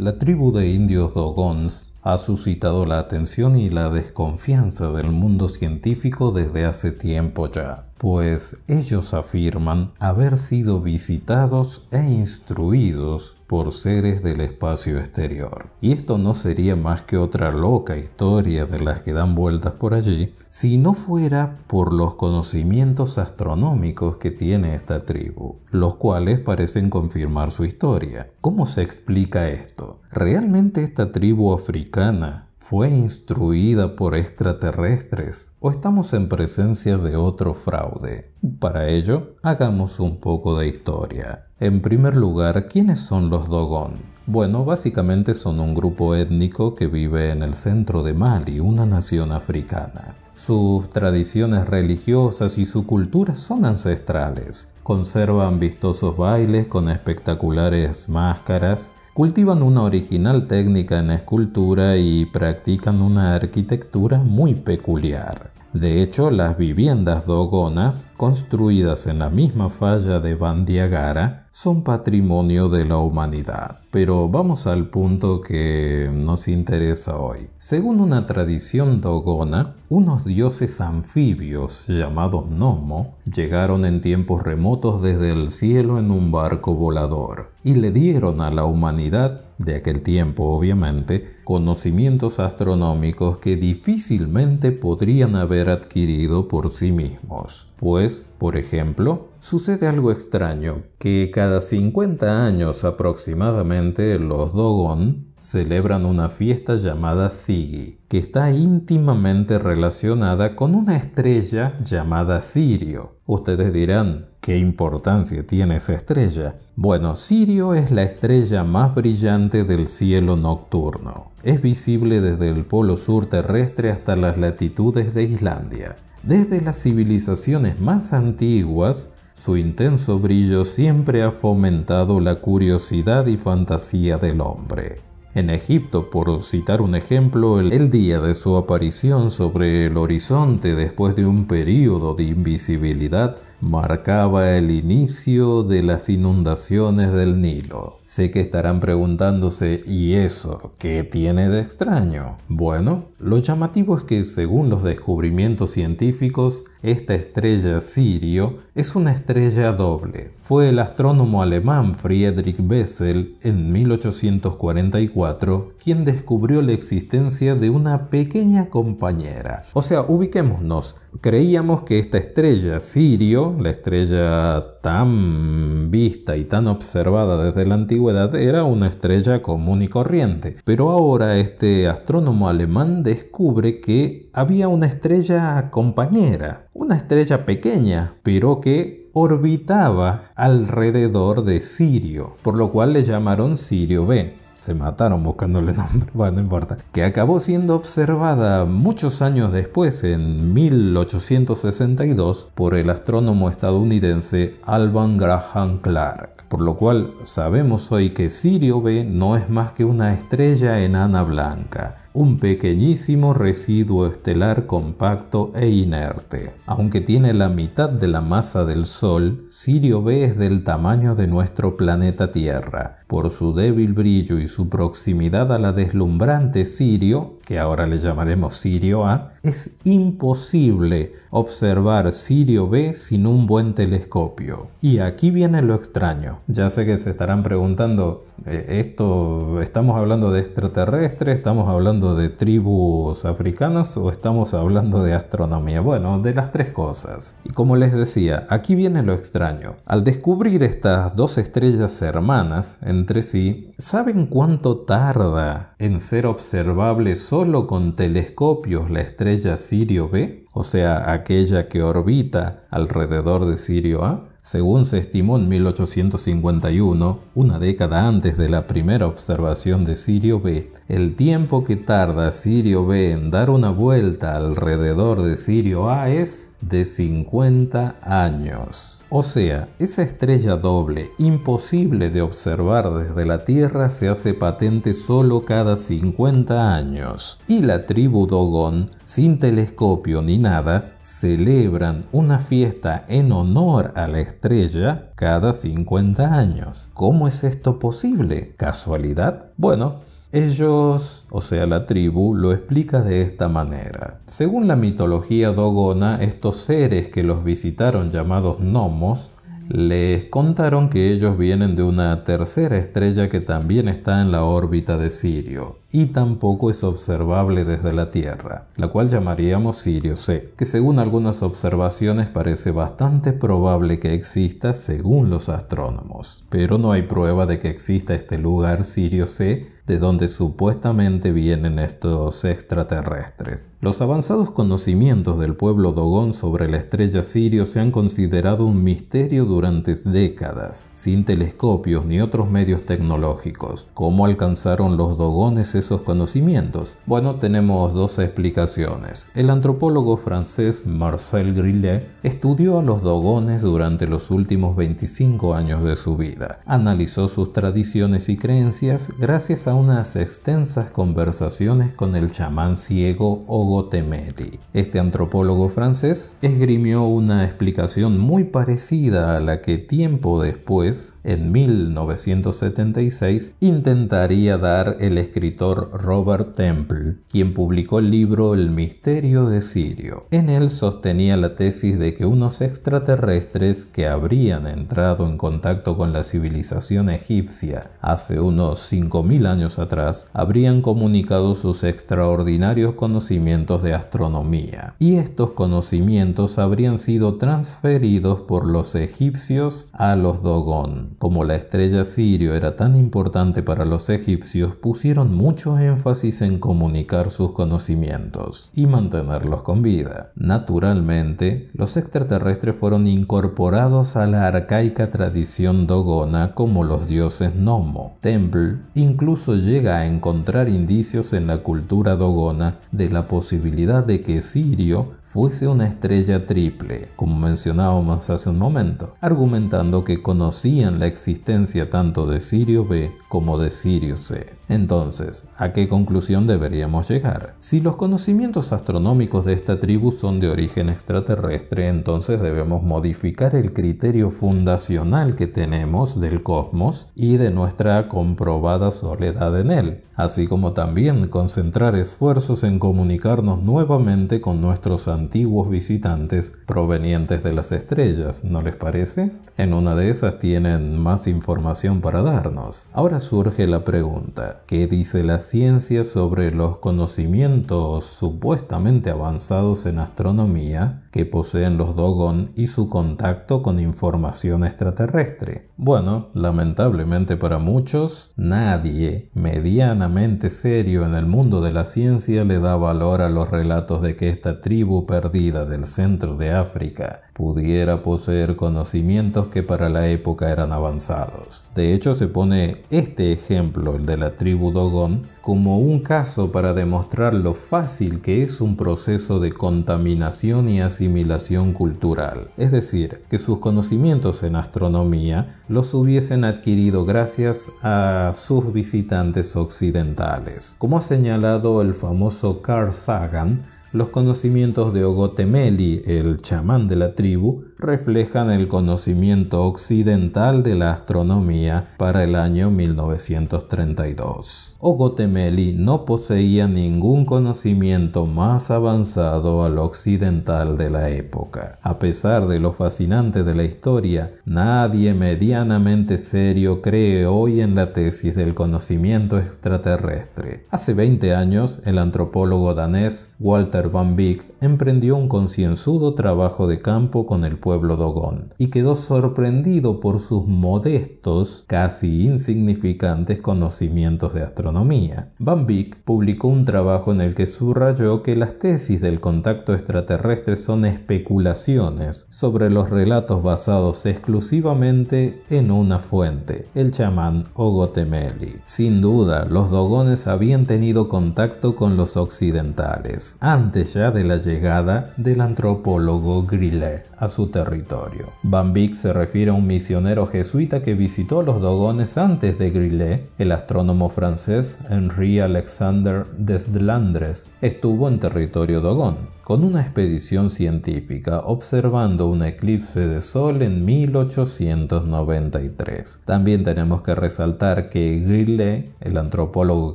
la tribu de indios Dogons ha suscitado la atención y la desconfianza del mundo científico desde hace tiempo ya pues ellos afirman haber sido visitados e instruidos por seres del espacio exterior. Y esto no sería más que otra loca historia de las que dan vueltas por allí, si no fuera por los conocimientos astronómicos que tiene esta tribu, los cuales parecen confirmar su historia. ¿Cómo se explica esto? ¿Realmente esta tribu africana ¿Fue instruida por extraterrestres o estamos en presencia de otro fraude? Para ello, hagamos un poco de historia. En primer lugar, ¿quiénes son los Dogon? Bueno, básicamente son un grupo étnico que vive en el centro de Mali, una nación africana. Sus tradiciones religiosas y su cultura son ancestrales. Conservan vistosos bailes con espectaculares máscaras, cultivan una original técnica en escultura y practican una arquitectura muy peculiar. De hecho, las viviendas dogonas, construidas en la misma falla de Bandiagara, son patrimonio de la humanidad. Pero vamos al punto que nos interesa hoy. Según una tradición dogona, unos dioses anfibios llamados Nomo llegaron en tiempos remotos desde el cielo en un barco volador y le dieron a la humanidad de aquel tiempo obviamente, conocimientos astronómicos que difícilmente podrían haber adquirido por sí mismos. Pues, por ejemplo, sucede algo extraño, que cada 50 años aproximadamente los Dogon celebran una fiesta llamada Sigi, que está íntimamente relacionada con una estrella llamada Sirio. Ustedes dirán, ¿qué importancia tiene esa estrella? Bueno, Sirio es la estrella más brillante del cielo nocturno. Es visible desde el polo sur terrestre hasta las latitudes de Islandia desde las civilizaciones más antiguas, su intenso brillo siempre ha fomentado la curiosidad y fantasía del hombre. En Egipto, por citar un ejemplo, el día de su aparición sobre el horizonte después de un período de invisibilidad marcaba el inicio de las inundaciones del Nilo. Sé que estarán preguntándose, ¿y eso qué tiene de extraño? Bueno, lo llamativo es que según los descubrimientos científicos, esta estrella Sirio es una estrella doble. Fue el astrónomo alemán Friedrich Bessel en 1844 quien descubrió la existencia de una pequeña compañera. O sea, ubiquémonos, creíamos que esta estrella Sirio la estrella tan vista y tan observada desde la antigüedad era una estrella común y corriente. Pero ahora este astrónomo alemán descubre que había una estrella compañera, una estrella pequeña, pero que orbitaba alrededor de Sirio, por lo cual le llamaron Sirio B se mataron buscándole nombre, bueno, no importa, que acabó siendo observada muchos años después, en 1862, por el astrónomo estadounidense Alban Graham Clark. Por lo cual sabemos hoy que Sirio B no es más que una estrella enana blanca un pequeñísimo residuo estelar compacto e inerte. Aunque tiene la mitad de la masa del Sol, Sirio B es del tamaño de nuestro planeta Tierra. Por su débil brillo y su proximidad a la deslumbrante Sirio, que ahora le llamaremos Sirio A, es imposible observar Sirio B sin un buen telescopio. Y aquí viene lo extraño. Ya sé que se estarán preguntando, eh, ¿esto estamos hablando de extraterrestres, estamos hablando de tribus africanas o estamos hablando de astronomía? Bueno, de las tres cosas. Y como les decía, aquí viene lo extraño. Al descubrir estas dos estrellas hermanas entre sí, ¿saben cuánto tarda en ser observable solo con telescopios la estrella Sirio B, o sea, aquella que orbita alrededor de Sirio A, según se estimó en 1851, una década antes de la primera observación de Sirio B, el tiempo que tarda Sirio B en dar una vuelta alrededor de Sirio A es de 50 años. O sea, esa estrella doble, imposible de observar desde la Tierra, se hace patente solo cada 50 años. Y la tribu Dogon, sin telescopio ni nada, celebran una fiesta en honor a la estrella estrella cada 50 años. ¿Cómo es esto posible? ¿Casualidad? Bueno, ellos, o sea la tribu, lo explica de esta manera. Según la mitología dogona, estos seres que los visitaron llamados gnomos, les contaron que ellos vienen de una tercera estrella que también está en la órbita de Sirio y tampoco es observable desde la Tierra, la cual llamaríamos Sirio C, que según algunas observaciones parece bastante probable que exista según los astrónomos. Pero no hay prueba de que exista este lugar Sirio C de donde supuestamente vienen estos extraterrestres. Los avanzados conocimientos del pueblo Dogón sobre la estrella Sirio se han considerado un misterio durante décadas, sin telescopios ni otros medios tecnológicos. ¿Cómo alcanzaron los Dogones esos conocimientos? Bueno, tenemos dos explicaciones. El antropólogo francés Marcel Grillet estudió a los dogones durante los últimos 25 años de su vida. Analizó sus tradiciones y creencias gracias a unas extensas conversaciones con el chamán ciego Ogotemeli. Este antropólogo francés esgrimió una explicación muy parecida a la que tiempo después, en 1976, intentaría dar el escritor Robert Temple, quien publicó el libro El misterio de Sirio. En él sostenía la tesis de que unos extraterrestres que habrían entrado en contacto con la civilización egipcia hace unos 5.000 años atrás habrían comunicado sus extraordinarios conocimientos de astronomía, y estos conocimientos habrían sido transferidos por los egipcios a los Dogon. Como la estrella Sirio era tan importante para los egipcios, pusieron mucho énfasis en comunicar sus conocimientos y mantenerlos con vida. Naturalmente, los extraterrestres fueron incorporados a la arcaica tradición dogona como los dioses Nomo. Temple incluso llega a encontrar indicios en la cultura dogona de la posibilidad de que Sirio fuese una estrella triple, como mencionábamos hace un momento, argumentando que conocían la existencia tanto de Sirio B como de Sirio C. Entonces, ¿a qué conclusión deberíamos llegar? Si los conocimientos astronómicos de esta tribu son de origen extraterrestre, entonces debemos modificar el criterio fundacional que tenemos del cosmos y de nuestra comprobada soledad en él, así como también concentrar esfuerzos en comunicarnos nuevamente con nuestros antiguos visitantes provenientes de las estrellas, ¿no les parece? En una de esas tienen más información para darnos. Ahora surge la pregunta, ¿qué dice la ciencia sobre los conocimientos supuestamente avanzados en astronomía que poseen los Dogon y su contacto con información extraterrestre? Bueno, lamentablemente para muchos, nadie medianamente serio en el mundo de la ciencia le da valor a los relatos de que esta tribu perdida del centro de África, pudiera poseer conocimientos que para la época eran avanzados. De hecho, se pone este ejemplo, el de la tribu Dogon, como un caso para demostrar lo fácil que es un proceso de contaminación y asimilación cultural. Es decir, que sus conocimientos en astronomía los hubiesen adquirido gracias a sus visitantes occidentales. Como ha señalado el famoso Carl Sagan, los conocimientos de Ogotemeli, el chamán de la tribu, reflejan el conocimiento occidental de la astronomía para el año 1932. Ogotemeli no poseía ningún conocimiento más avanzado al occidental de la época. A pesar de lo fascinante de la historia, nadie medianamente serio cree hoy en la tesis del conocimiento extraterrestre. Hace 20 años, el antropólogo danés Walter Van Beek emprendió un concienzudo trabajo de campo con el pueblo Dogon, y quedó sorprendido por sus modestos, casi insignificantes conocimientos de astronomía. Van publicó un trabajo en el que subrayó que las tesis del contacto extraterrestre son especulaciones sobre los relatos basados exclusivamente en una fuente, el chamán Ogotemeli. Sin duda, los dogones habían tenido contacto con los occidentales, antes ya de la llegada del antropólogo Grillet a su territorio. Van se refiere a un misionero jesuita que visitó los dogones antes de Grillet. El astrónomo francés Henri Alexander Deslandres estuvo en territorio dogón con una expedición científica observando un eclipse de sol en 1893. También tenemos que resaltar que Grillet, el antropólogo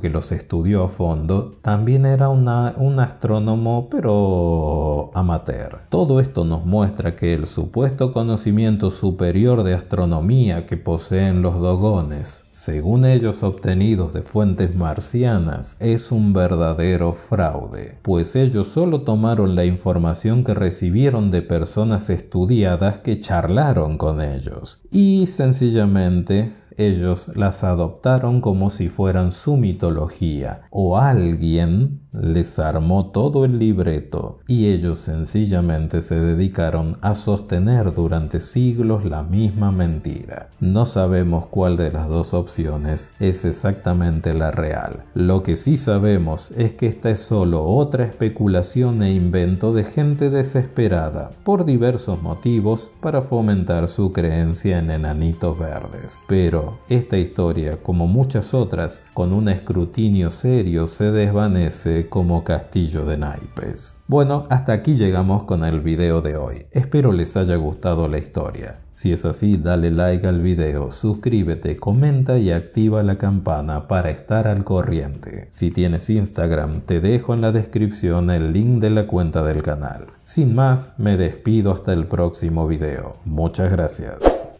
que los estudió a fondo, también era un astrónomo pero amateur. Todo esto nos muestra que el supuesto conocimiento superior de astronomía que poseen los dogones, según ellos obtenidos de fuentes marcianas, es un verdadero fraude, pues ellos solo tomaron la información que recibieron de personas estudiadas que charlaron con ellos y sencillamente ellos las adoptaron como si fueran su mitología o alguien les armó todo el libreto y ellos sencillamente se dedicaron a sostener durante siglos la misma mentira. No sabemos cuál de las dos opciones es exactamente la real. Lo que sí sabemos es que esta es solo otra especulación e invento de gente desesperada por diversos motivos para fomentar su creencia en enanitos verdes. Pero esta historia, como muchas otras, con un escrutinio serio se desvanece como castillo de naipes. Bueno, hasta aquí llegamos con el video de hoy. Espero les haya gustado la historia. Si es así, dale like al video, suscríbete, comenta y activa la campana para estar al corriente. Si tienes Instagram, te dejo en la descripción el link de la cuenta del canal. Sin más, me despido hasta el próximo video. Muchas gracias.